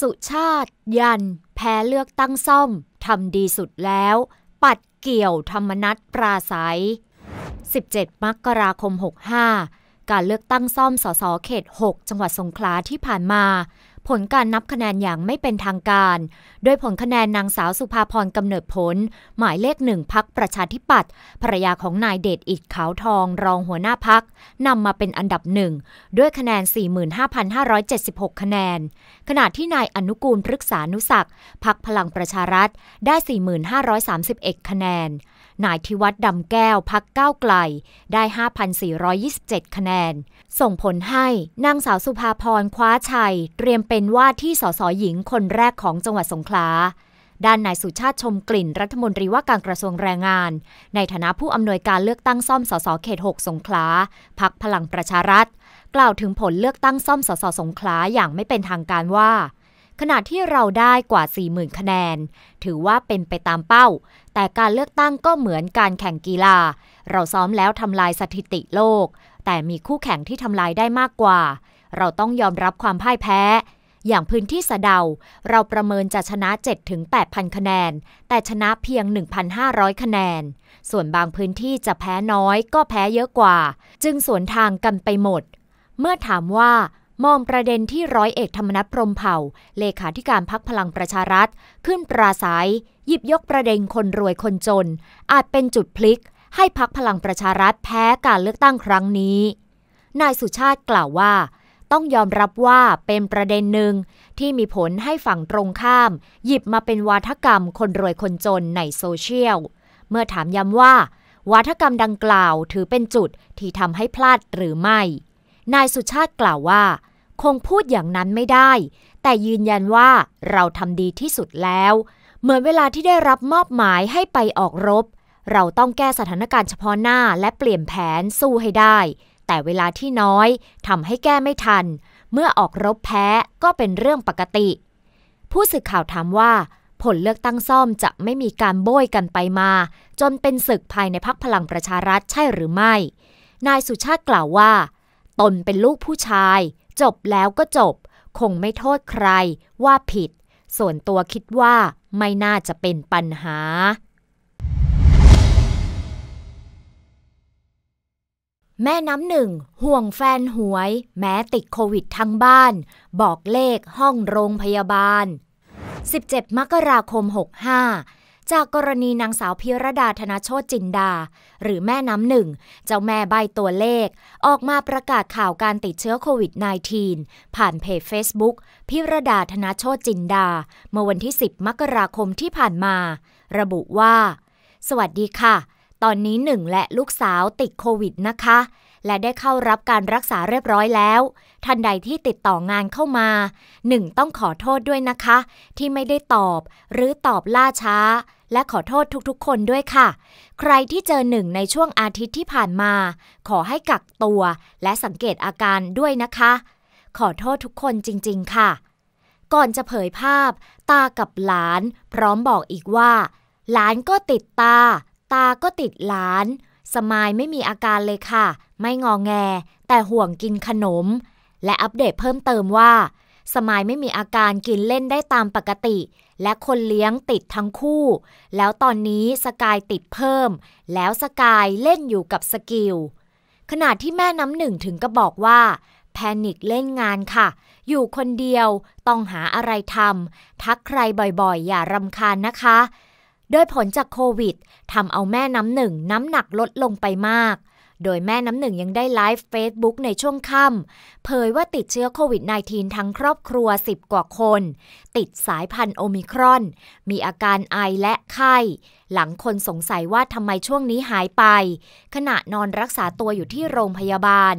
สุชาติ ยัน แพ้เลือกตั้งซ่อม ทำดีสุดแล้ว ปัดเกี่ยวธรรมนัตปราศัย 17 มกราคม 65 การเลือกตั้งซ่อม สส เขต 6 จังหวัดสงขลาที่ผ่านมาผลการนับคะแนนอย่างไม่เป็นทางการ โดยผลคะแนนนางสาวสุภาพรกำเนิดผล หมายเลขหนึ่งพักประชาธิปัตย์ภรยาของนายเดชอิดขาวทองรองหัวหน้าพักนำมาเป็นอันดับหนึ่งด้วยคะแนน 45,576 คะแนน ขณะที่นายอนุกูลพฤกษานุสักพักพลังประชารัฐได้ 4,531 คะแนนนายธิวัตรดำแก้วพักก้าวไกล ได้ 5,427 คะแนน ส่งผลให้นางสาวสุภาพรคว้าชัย เตรียมเป็นว่าที่สสหญิงคนแรกของจังหวัดสงขลา ด้านนายสุชาติชมกลิ่นรัฐมนตรีว่าการกระทรวงแรงงาน ในฐานะผู้อำนวยการเลือกตั้งซ่อมสสเขต 6 สงขลาพักพลังประชารัฐ กล่าวถึงผลเลือกตั้งซ่อมสสสงขลาอย่างไม่เป็นทางการว่า ขณะที่เราได้กว่า40,000คะแนน ถือว่าเป็นไปตามเป้าแต่การเลือกตั้งก็เหมือนการแข่งกีฬา เราซ้อมแล้วทำลายสถิติโลก แต่มีคู่แข่งที่ทำลายได้มากกว่า เราต้องยอมรับความพ่ายแพ้ อย่างพื้นที่สะเดา เราประเมินจะชนะ 7-8,000คะแนน แต่ชนะเพียง 1,500คะแนน ส่วนบางพื้นที่จะแพ้น้อยก็แพ้เยอะกว่า จึงสวนทางกันไปหมด เมื่อถามว่ามองประเด็นที่ร้อยเอกธรรมนัฐพรมเผ่าเลขาธิการพักพลังประชารัฐ ขึ้นปราศัยหยิบยกประเด็นคนรวยคนจน อาจเป็นจุดพลิก ให้พักพลังประชารัฐแพ้การเลือกตั้งครั้งนี้ นายสุชาติกล่าวว่า ต้องยอมรับว่าเป็นประเด็นหนึ่งที่มีผลให้ฝั่งตรงข้าม หยิบมาเป็นวาทกรรมคนรวยคนจนในโซเชียลเมื่อถามย้ำว่า วาทกรรมดังกล่าวถือเป็นจุดที่ทำให้พลาดหรือไม่ นายสุชาติกล่าวว่าคงพูดอย่างนั้นไม่ได้ แต่ยืนยันว่าเราทำดีที่สุดแล้ว เหมือนเวลาที่ได้รับมอบหมายให้ไปออกรบ เราต้องแก้สถานการณ์เฉพาะหน้าและเปลี่ยนแผนสู้ให้ได้ แต่เวลาที่น้อยทำให้แก้ไม่ทัน เมื่อออกรบแพ้ก็เป็นเรื่องปกติ ผู้สื่อข่าวถามว่า ผลเลือกตั้งซ่อมจะไม่มีการโบยกันไปมา จนเป็นศึกภายในพักพลังประชารัฐใช่หรือไม่ นายสุชาติกล่าวว่า ตนเป็นลูกผู้ชายจบแล้วก็จบ คงไม่โทษใครว่าผิด ส่วนตัวคิดว่าไม่น่าจะเป็นปัญหา แม่น้ำหนึ่ง ห่วงแฟนหวย แม้ติดโควิดทั้งบ้าน บอกเลขห้องโรงพยาบาล 17 มกราคม 65จากกรณีนางสาวพิรดาธนาโชตจินดา หรือแม่น้ำหนึ่งเจ้าแม่ใบตัวเลขออกมาประกาศข่าวการติดเชื้อโควิด -19 ผ่านเพจ Facebook พิรดาธนาโชตจินดาเมื่อวันที่ 10 มกราคมที่ผ่านมา ระบุว่า สวัสดีค่ะ ตอนนี้หนึ่งและลูกสาวติดโควิดนะคะ และได้เข้ารับการรักษาเรียบร้อยแล้วท่านใดที่ติดต่องานเข้ามาหนึ่งต้องขอโทษด้วยนะคะ ที่ไม่ได้ตอบ หรือตอบล่าช้าและขอโทษทุกๆคนด้วยค่ะ ใครที่เจอหนึ่งในช่วงอาทิตย์ที่ผ่านมา ขอให้กักตัวและสังเกตอาการด้วยนะคะ ขอโทษทุกคนจริงๆค่ะ ก่อนจะเผยภาพ ตากับหลาน พร้อมบอกอีกว่าหลานก็ติดตา ตาก็ติดหลาน สมายไม่มีอาการเลยค่ะ ไม่งองแง แต่ห่วงกินขนม และอัปเดตเพิ่มเติมว่าสมายไม่มีอาการกินเล่นได้ตามปกติ และคนเลี้ยงติดทั้งคู่ แล้วตอนนี้สกายติดเพิ่ม แล้วสกายเล่นอยู่กับสกิลขณะที่แม่น้ำหนึ่งถึงก็บอกว่าแพนิคเล่นงานค่ะ อยู่คนเดียวต้องหาอะไรทำทักใครบ่อยๆ อย่ารำคาญนะคะโดยผลจากโควิดทำเอาแม่น้ำหนึ่งน้ำหนักลดลงไปมากโดยแม่น้ำหนึ่งยังได้ไลฟ์เฟซบุ๊กในช่วงค่ำเผยว่าติดเชื้อโควิด -19 ทั้งครอบครัว 10 กว่าคน ติดสายพันธุ์โอมิครอน มีอาการไอและไข้หลังคนสงสัยว่าทำไมช่วงนี้หายไป ขณะนอนรักษาตัวอยู่ที่โรงพยาบาล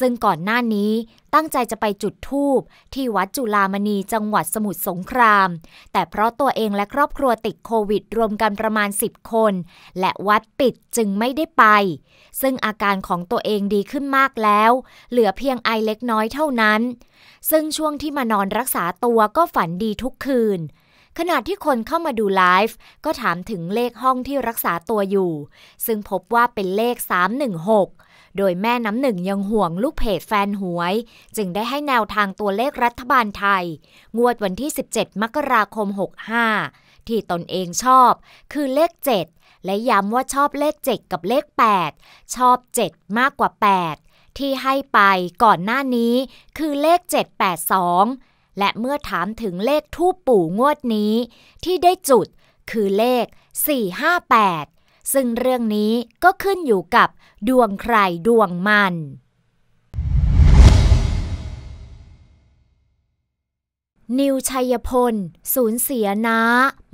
ซึ่งก่อนหน้านี้ตั้งใจจะไปจุดทูบที่วัดจุลามณีจังหวัดสมุทรสงคราม แต่เพราะตัวเองและครอบครัวติดโควิด รวมกันประมาณ 10 คน และวัดปิดจึงไม่ได้ไป ซึ่งอาการของตัวเองดีขึ้นมากแล้ว เหลือเพียงไอเล็กน้อยเท่านั้น ซึ่งช่วงที่มานอนรักษาตัวก็ฝันดีทุกคืนขณะที่คนเข้ามาดูไลฟ์ก็ถามถึงเลขห้องที่รักษาตัวอยู่ ซึ่งพบว่าเป็นเลข 316 โดยแม่น้ำหนึ่งยังห่วงลูกเพจแฟนหวย จึงได้ให้แนวทางตัวเลขรัฐบาลไทย งวดวันที่ 17 มกราคม 65 ที่ตนเองชอบคือเลข 7 และย้ำว่าชอบเลข 7 กับเลข 8 ชอบ 7 มากกว่า 8 ที่ให้ไปก่อนหน้านี้คือเลข 782และเมื่อถามถึงเลขทูปปู่งวดนี้ ที่ได้จุดคือเลข 458 ซึ่งเรื่องนี้ก็ขึ้นอยู่กับดวงใครดวงมัน นิวชัยพลสูญเสียนะ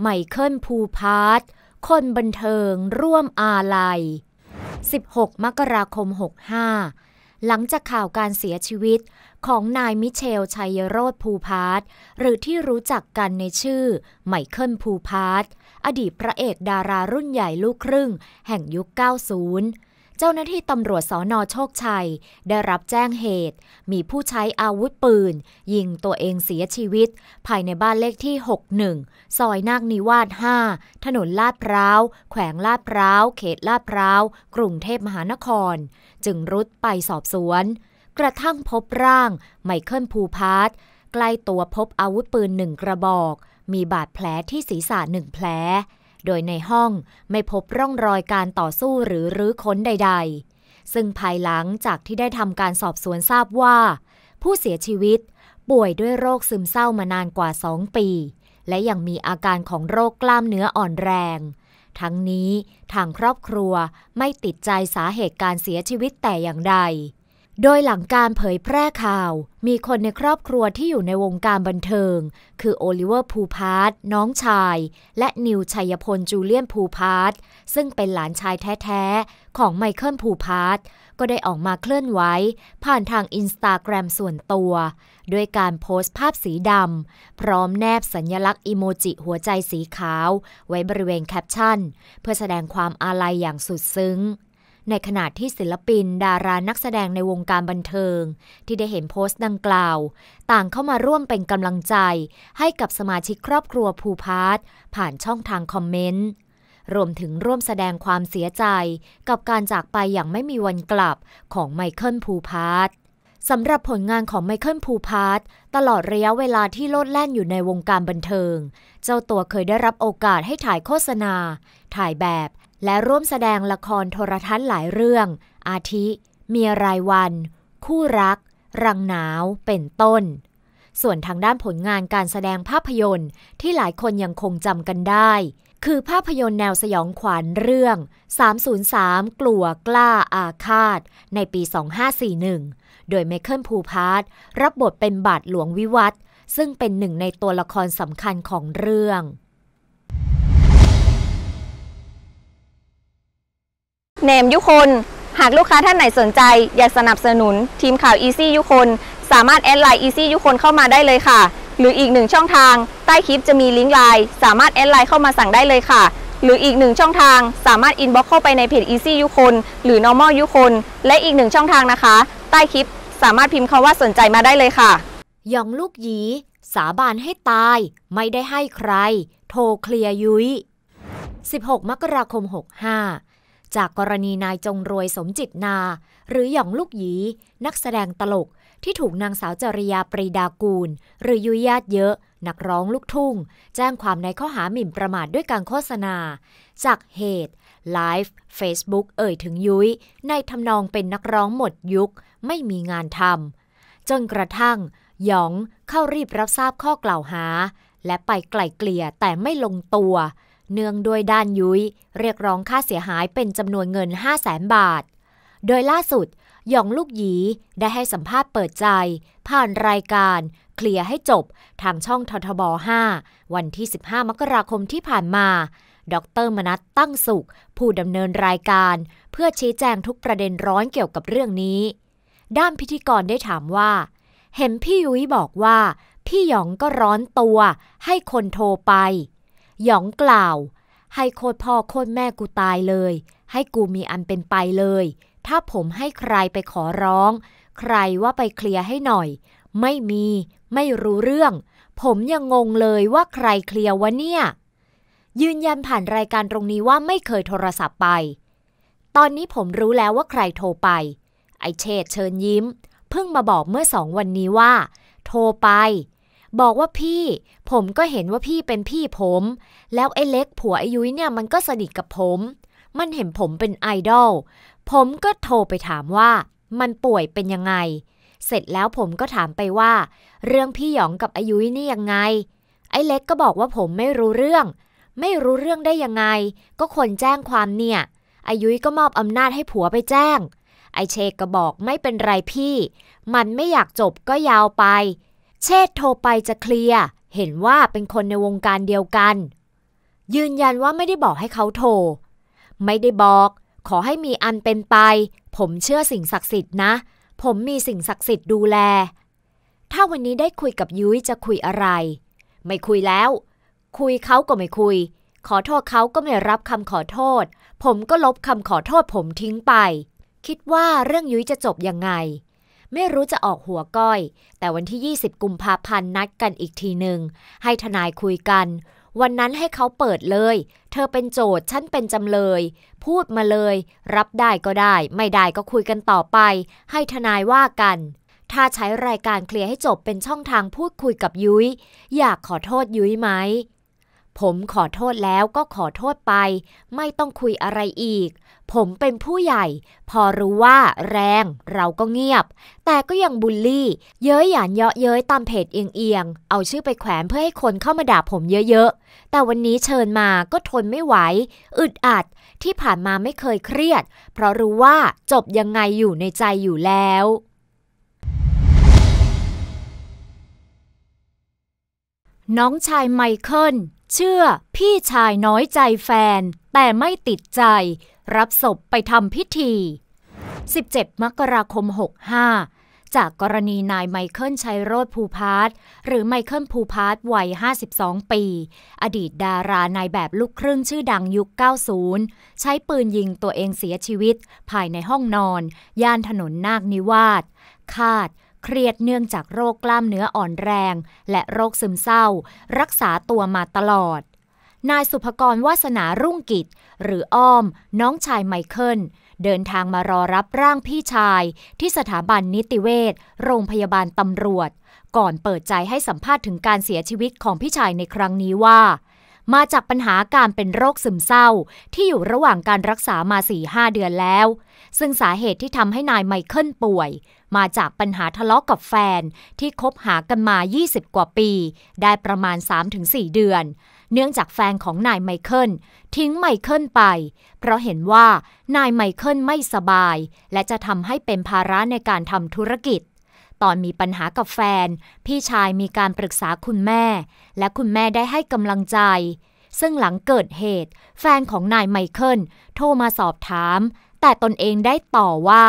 ไมเคิลภูพาร์ตคนบันเทิงร่วมอาลัย 16 มกราคม 65 หลังจากข่าวการเสียชีวิตของนายมิเชลชัยโรธภูพาร์ตหรือที่รู้จักกันในชื่อไมเคิลภูพาร์ตอดีตพระเอกดารารุ่นใหญ่ลูกครึ่ง แห่งยุค 90 เจ้าหน้าที่ตำรวจสอนอโชคชัย ได้รับแจ้งเหตุ มีผู้ใช้อาวุธปืน ยิงตัวเองเสียชีวิต ภายในบ้านเลขที่ 61 ซอยนาคนิวาส 5 ถนนลาดพร้าว แขวงลาดพร้าวเขตลาดพร้าวกรุงเทพมหานคร จึงรุดไปสอบสวนกระทั่งพบร่างไมเคิลภูพาร์ตใกล้ตัวพบอาวุธปืนหนึ่งกระบอก มีบาดแผลที่ศีรษะหนึ่งแผล โดยในห้องไม่พบร่องรอยการต่อสู้หรือรื้อค้นใดๆ ซึ่งภายหลังจากที่ได้ทำการสอบสวนทราบว่า ผู้เสียชีวิตป่วยด้วยโรคซึมเศร้ามานานกว่า 2 ปี และยังมีอาการของโรคกล้ามเนื้ออ่อนแรง ทั้งนี้ทางครอบครัวไม่ติดใจสาเหตุการเสียชีวิตแต่อย่างใดโดยหลังการเผยแพร่ข่าว มีคนในครอบครัวที่อยู่ในวงการบันเทิง คือโอลิเวอร์ภูพาร์ตน้องชาย และนิวชัยพล จูเลียนภูพาร์ตซึ่งเป็นหลานชายแท้ๆ ของไมเคิลภูพาร์ตก็ได้ออกมาเคลื่อนไหวผ่านทางอินสตาแกรมส่วนตัว ด้วยการโพสต์ภาพสีดำพร้อมแนบสัญญลักษณ์อิโมจิหัวใจสีขาว ไว้บริเวณแคปชั่น เพื่อแสดงความอาลัยอย่างสุดซึ้งในขณะที่ศิลปินดารานักแสดงในวงการบันเทิง ที่ได้เห็นโพสต์ดังกล่าว ต่างเข้ามาร่วมเป็นกำลังใจให้กับสมาชิกครอบครัวภูพาร์ทผ่านช่องทางคอมเมนต์ รวมถึงร่วมแสดงความเสียใจกับการจากไปอย่างไม่มีวันกลับของไมเคิลภูพาร์ทสำหรับผลงานของไมเคิลภูพาร์ตตลอดระยะเวลาที่โลดแล่นอยู่ในวงการบันเทิง เจ้าตัวเคยได้รับโอกาสให้ถ่ายโฆษณา ถ่ายแบบและร่วมแสดงละครโทรทัศน์หลายเรื่อง อาทิเมียรายวัน คู่รัก รังหนาว เป็นต้น ส่วนทางด้านผลงานการแสดงภาพยนตร์ ที่หลายคนยังคงจำกันได้ คือภาพยนตร์แนวสยองขวัญเรื่อง 303 กลัวกล้าอาฆาต ในปี 2541 โดยเมเคิล ภูพาร์ตรับบทเป็นบาทหลวงวิวั์ซึ่งเป็นหนึ่งในตัวละครสำคัญของเรื่องเนมยุคน หากลูกค้าท่านไหนสนใจอยากสนับสนุนทีมข่าว e ซี่ยุคนสามารถแอดไลน์ e ซี่ยุคนเข้ามาได้เลยค่ะหรืออีกหนึ่งช่องทางใต้คลิปจะมีลิงก์ไลน์สามารถแอดไลน์เข้ามาสั่งได้เลยค่ะ หรืออีกหนึ่งช่องทางสามารถอินบ็อกเข้าไปในเพจ e ซี่ยุคนหรือ Normal ยุคน และอีกหนึ่งช่องทางนะคะ ใต้คลิปสามารถพิมพ์คาว่าสนใจมาได้เลยค่ะยองลูกหยี สาบานให้ตาย ไม่ได้ให้ใคร โทรเคลียร์ยุ้ย16 มกราคม 65จากกรณีนายจงรวยสมจิตนา หรือหย่องลูกหยีนักแสดงตลกที่ถูกนางสาวจริยาปรีดากูล หรือยุยญาติเยอะ นักร้องลูกทุ่ง แจ้งความในข้อหาหมิ่นประมาทด้วยการโฆษณา จากเหตุ ไลฟ์ เฟซบุ๊กเอ่ยถึงยุย้ยในทำนองเป็นนักร้องหมดยุคไม่มีงานทำจนกระทั่ง หยองเข้ารีบรับทราบข้อกล่าวหา และไปไกล่เกลี่ยแต่ไม่ลงตัวเนื่องด้วยด้านยุย้ย เรียกร้องค่าเสียหายเป็นจำนวนเงิน5 0 0แสนบาท โดยล่าสุด หยองลูกหยีได้ให้สัมภาษณ์เปิดใจ ผ่านรายการเคลียร์ให้จบทางช่องททบ5วันที่ 15 มกราคมที่ผ่านมา ดรมนัตตั้งสุขผู้ดำเนินรายการ เพื่อชี้แจงทุกประเด็นร้อนเกี่ยวกับเรื่องนี้ ด้านพิธีกรได้ถามว่าเห็นพี่ยุ้ยบอกว่า พี่หยองก็ร้อนตัว ให้คนโทรไปหยองกล่าว ให้โคตรพ่อโคตรแม่กูตายเลย ให้กูมีอันเป็นไปเลย ถ้าผมให้ใครไปขอร้อง ใครว่าไปเคลียร์ให้หน่อย ไม่มี ไม่รู้เรื่อง ผมยังงงเลยว่าใครเคลียร์วะเนี่ย ยืนยันผ่านรายการตรงนี้ว่าไม่เคยโทรศัพท์ไป ตอนนี้ผมรู้แล้วว่าใครโทรไป ไอเชษเชิญยิ้ม เพิ่งมาบอกเมื่อสองวันนี้ว่า โทรไปบอกว่าพี่ ผมก็เห็นว่าพี่เป็นพี่ผม แล้วไอ้เล็กผัวไอ้ยุ้ยเนี่ยมันก็สนิทกับผม มันเห็นผมเป็นไอดอลผมก็โทรไปถามว่า มันป่วยเป็นยังไง เสร็จแล้วผมก็ถามไปว่า เรื่องพี่หยองกับไอ้ยุ้ยนี่ยังไง ไอ้เล็กก็บอกว่าผมไม่รู้เรื่อง ไม่รู้เรื่องได้ยังไง ก็คนแจ้งความเนี่ยไอ้ยุ้ยก็มอบอำนาจให้ผัวไปแจ้ง ไอเชกก็บอกไม่เป็นไรพี่ มันไม่อยากจบก็ยาวไปเชษโทรไปจะเคลียร์เห็นว่าเป็นคนในวงการเดียวกัน ยืนยันว่าไม่ได้บอกให้เขาโทร ไม่ได้บอก ขอให้มีอันเป็นไป ผมเชื่อสิ่งศักดิ์สิทธิ์นะผมมีสิ่งศักดิ์สิทธิ์ดูแล ถ้าวันนี้ได้คุยกับยุ้ยจะคุยอะไร ไม่คุยแล้ว คุยเขาก็ไม่คุย ขอโทษเขาก็ไม่รับคำขอโทษ ผมก็ลบคำขอโทษผมทิ้งไป คิดว่าเรื่องยุ้ยจะจบยังไงไม่รู้จะออกหัวก้อย แต่วันที่ 20 กุมภาพันธ์นัดกันอีกทีหนึ่งให้ทนายคุยกัน วันนั้นให้เขาเปิดเลย เธอเป็นโจทย์ฉันเป็นจำเลย พูดมาเลย รับได้ก็ได้ ไม่ได้ก็คุยกันต่อไป ให้ทนายว่ากัน ถ้าใช้รายการเคลียร์ให้จบเป็นช่องทางพูดคุยกับยุย้ย อยากขอโทษยุ้ยไหมผมขอโทษแล้วก็ขอโทษไป ไม่ต้องคุยอะไรอีก ผมเป็นผู้ใหญ่ พอรู้ว่าแรงเราก็เงียบ แต่ก็ยังบูลลี่ เย้ยหยานเยาะเย้ยตามเพจเอียงๆเอาชื่อไปแขวนเพื่อให้คนเข้ามาด่าผมเยอะ ๆ แต่วันนี้เชิญมาก็ทนไม่ไหวอึดอัดที่ผ่านมาไม่เคยเครียด เพราะรู้ว่าจบยังไงอยู่ในใจอยู่แล้ว น้องชายไมเคิลเชื่อพี่ชายน้อยใจแฟน แต่ไม่ติดใจ รับศพ ไปทำพิธี 17 มกราคม 65 จากกรณีนายไมเคิลชัยโรธภูพาร์หรือไมเคิลภูพาร์วัย 52 ปี อดีตดารานายแบบลูกครึ่งชื่อดังยุค 90 ใช้ปืนยิงตัวเองเสียชีวิต ภายในห้องนอน ย่านถนนนาคนิวาสคาดเครียดเนื่องจากโรคกล้ามเนื้ออ่อนแรง และโรคซึมเศร้า รักษาตัวมาตลอด นายสุภกรวาสนารุ่งกิจ หรืออ้อม น้องชายไมเคิลเดินทางมารอรับร่างพี่ชาย ที่สถาบันนิติเวชโรงพยาบาลตำรวจ ก่อนเปิดใจให้สัมภาษณ์ถึงการเสียชีวิตของพี่ชายในครั้งนี้ว่ามาจากปัญหาการเป็นโรคซึมเศร้าที่อยู่ระหว่างการรักษามา4-5เดือนแล้ว ซึ่งสาเหตุที่ทำให้นายไมเคิลป่วย มาจากปัญหาทะเลาะกกับแฟนที่คบหากันมา 20 กว่าปี ได้ประมาณ 3-4 เดือน เนื่องจากแฟนของนายไมเคิลทิ้งไมเคิลไป เพราะเห็นว่านายไมเคิลไม่สบาย และจะทำให้เป็นภาระในการทำธุรกิจตอนมีปัญหากับแฟน พี่ชายมีการปรึกษาคุณแม่ และคุณแม่ได้ให้กำลังใจ ซึ่งหลังเกิดเหตุ แฟนของนายไมเคิล โทรมาสอบถาม แต่ตนเองได้ต่อว่า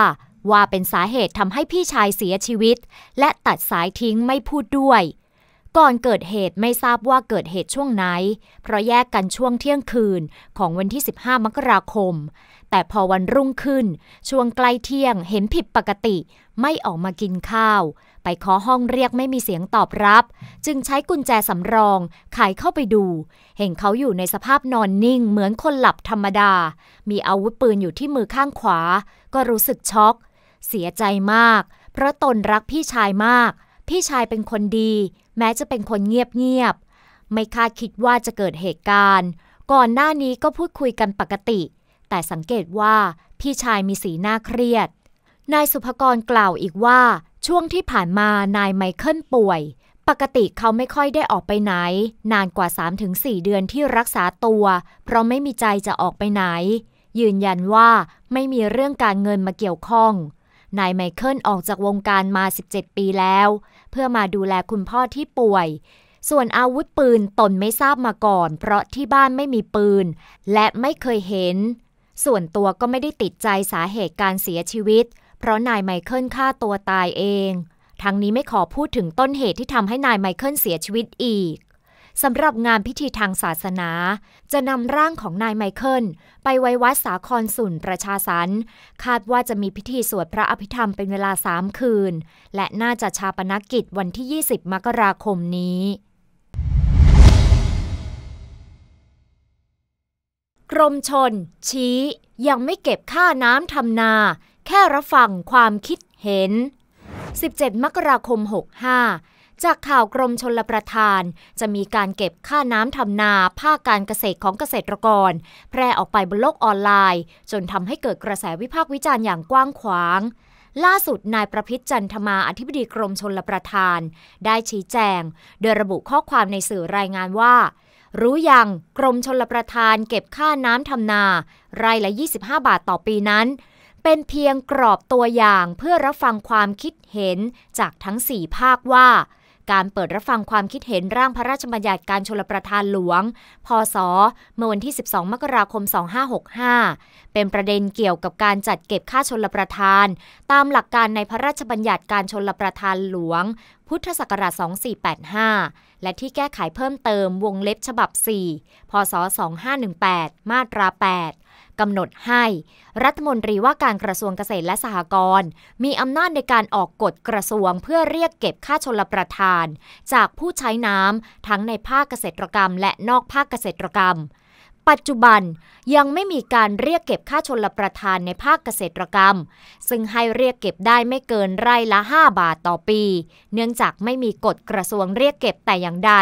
ว่าเป็นสาเหตุทำให้พี่ชายเสียชีวิต และตัดสายทิ้งไม่พูดด้วย ก่อนเกิดเหตุไม่ทราบว่าเกิดเหตุช่วงไหนเพราะแยกกันช่วงเที่ยงคืนของวันที่ 15 มกราคมแต่พอวันรุ่งขึ้น ช่วงใกล้เที่ยงเห็นผิดปกติ ไม่ออกมากินข้าว ไปขอห้องเรียกไม่มีเสียงตอบรับ จึงใช้กุญแจสำรองไขเข้าไปดู เห็นเขาอยู่ในสภาพนอนนิ่งเหมือนคนหลับธรรมดา มีอาวุธปืนอยู่ที่มือข้างขวา ก็รู้สึกช็อก เสียใจมาก เพราะตนรักพี่ชายมาก พี่ชายเป็นคนดี แม้จะเป็นคนเงียบๆไม่คาดคิดว่าจะเกิดเหตุการณ์ ก่อนหน้านี้ก็พูดคุยกันปกติแต่สังเกตว่าพี่ชายมีสีหน้าเครียด นายสุภกรกล่าวอีกว่า ช่วงที่ผ่านมานายไมเคิลป่วย ปกติเขาไม่ค่อยได้ออกไปไหน นานกว่า 3-4 เดือนที่รักษาตัว เพราะไม่มีใจจะออกไปไหน ยืนยันว่าไม่มีเรื่องการเงินมาเกี่ยวข้อง นายไมเคิลออกจากวงการมา 17 ปีแล้ว เพื่อมาดูแลคุณพ่อที่ป่วย ส่วนอาวุธปืนตนไม่ทราบมาก่อน เพราะที่บ้านไม่มีปืน และไม่เคยเห็นส่วนตัวก็ไม่ได้ติดใจสาเหตุการเสียชีวิต เพราะนายไมเคิลฆ่าตัวตายเอง ทั้งนี้ไม่ขอพูดถึงต้นเหตุที่ทำให้นายไมเคิลเสียชีวิตอีก สำหรับงานพิธีทางศาสนา จะนำร่างของนายไมเคิลไปไว้วัดสาครสุนประชาสัน คาดว่าจะมีพิธีสวดพระอภิธรรมเป็นเวลาสามคืน และน่าจะชาปนกกิจวันที่ 20 มกราคมนี้กรมชน ชี้ ยังไม่เก็บค่าน้ำทำนา แค่รับฟังความคิดเห็น 17 มกราคม 65 จากข่าวกรมชนลประทาน จะมีการเก็บค่าน้ำทำนาภาคการเกษตรของเกษตรกร แพร่ออกไปบนโลกออนไลน์ จนทำให้เกิดกระแสวิพากษ์วิจารณ์อย่างกว้างขวาง ล่าสุดนายประพิษจันทมาอธิบดีกรมชนลประทาน ได้ชี้แจง โดยระบุข้อความในสื่อรายงานว่ารู้ยังกรมชลประทานเก็บค่าน้ำทำนาไร่ยละ 25 บาทต่อปีนั้น เป็นเพียงกรอบตัวอย่างเพื่อรับฟังความคิดเห็นจากทั้ง4ภาคว่าการเปิดรับฟังความคิดเห็นร่างพระราชบัญญัติการชลประทานหลวง พศ เมื่อวันที่ 12 มกราคม 2565 เป็นประเด็นเกี่ยวกับการจัดเก็บค่าชลประทาน ตามหลักการในพระราชบัญญัติการชลประทานหลวง พุทธศักราช 2485 และที่แก้ไขเพิ่มเติมวงเล็บฉบับ 4พศ 2518 มาตรา 8กำหนดให้ รัฐมนตรีว่าการกระทรวงเกษตรและสหกรณ์มีอำนาจในการออกกฎกระทรวงเพื่อเรียกเก็บค่าชลประทาน จากผู้ใช้น้ำ ทั้งในภาคเกษตรกรรมและนอกภาคเกษตรกรรมปัจจุบันยังไม่มีการเรียกเก็บค่าชนละประทานในภาคเกษตรกรรม ซึ่งให้เรียกเก็บได้ไม่เกินไร่ละ 5 บาทต่อปี เนื่องจากไม่มีกฎกระทรวงเรียกเก็บแต่อย่างใด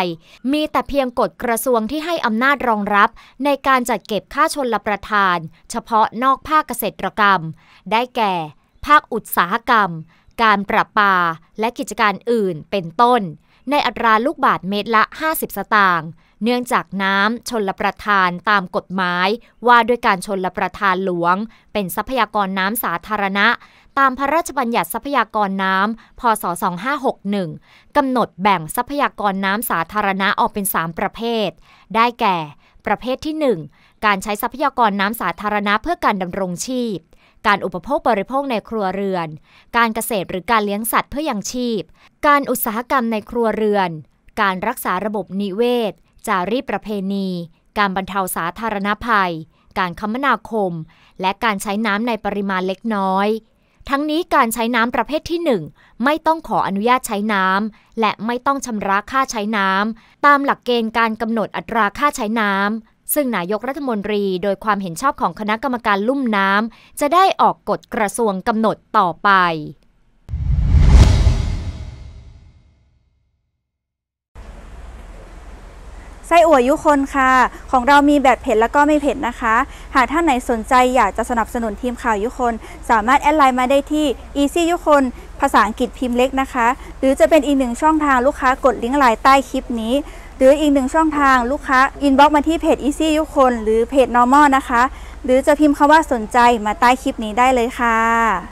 มีแต่เพียงกฎกระทรวงที่ให้อำนาจรองรับ ในการจัดเก็บค่าชนละประทาน เฉพาะนอกภาคเกษตรกรรม ได้แก่ ภาคอุตสาหกรรม การประปาและกิจการอื่นเป็นต้น ในอัตราลูกบาทเมตรละ 50 สตางค์เนื่องจากน้ำชนลประทานตามกฎหมายว่าด้วยการชนลประทานหลวงเป็นทรัพยากรน้ำสาธารณะ ตามพระราชบัญญัติทรัพยากรน้ำ พศ2561กำหนดแบ่งทรัพยากรน้ำสาธารณะออกเป็น 3 ประเภท ได้แก่ ประเภทที่1การใช้ทรัพยากรน้ำสาธารณะเพื่อการดำรงชีพ การอุปโภคบริโภคในครัวเรือน การเกษตรหรือการเลี้ยงสัตว์เพื่อยังชีพ การอุตสาหกรรมในครัวเรือน การรักษาระบบนิเวศจารีประเพณี การบรรเทาสาธารณภัย การคมนาคม และการใช้น้ำในปริมาณเล็กน้อย ทั้งนี้การใช้น้ำประเภทที่ 1 ไม่ต้องขออนุญาตใช้น้ำ และไม่ต้องชำระค่าใช้น้ำ ตามหลักเกณฑ์การกำหนดอัตราค่าใช้น้ำซึ่งนายกรัฐมนตรีโดยความเห็นชอบของคณะกรรมการลุ่มน้ำ จะได้ออกกฎกระทรวงกำหนดต่อไปไส้อั่วยุคนค่ะ ของเรามีแบบเผ็ดแล้วก็ไม่เผ็ดนะคะ หากท่านไหนสนใจอยากจะสนับสนุนทีมข่าวยุคนสามารถแอดไลน์มาได้ที่ easy ยุคนภาษาอังกฤษพิมพ์เล็กนะคะ หรือจะเป็นอีกหนึ่งช่องทางลูกค้ากดลิงก์ไลน์ใต้คลิปนี้ หรืออีกหนึ่งช่องทางลูกค้าอินบ็อกมาที่เพจ easy ยุคนหรือเพจ normal นะคะ หรือจะพิมพ์คาว่าสนใจมาใต้คลิปนี้ได้เลยค่ะ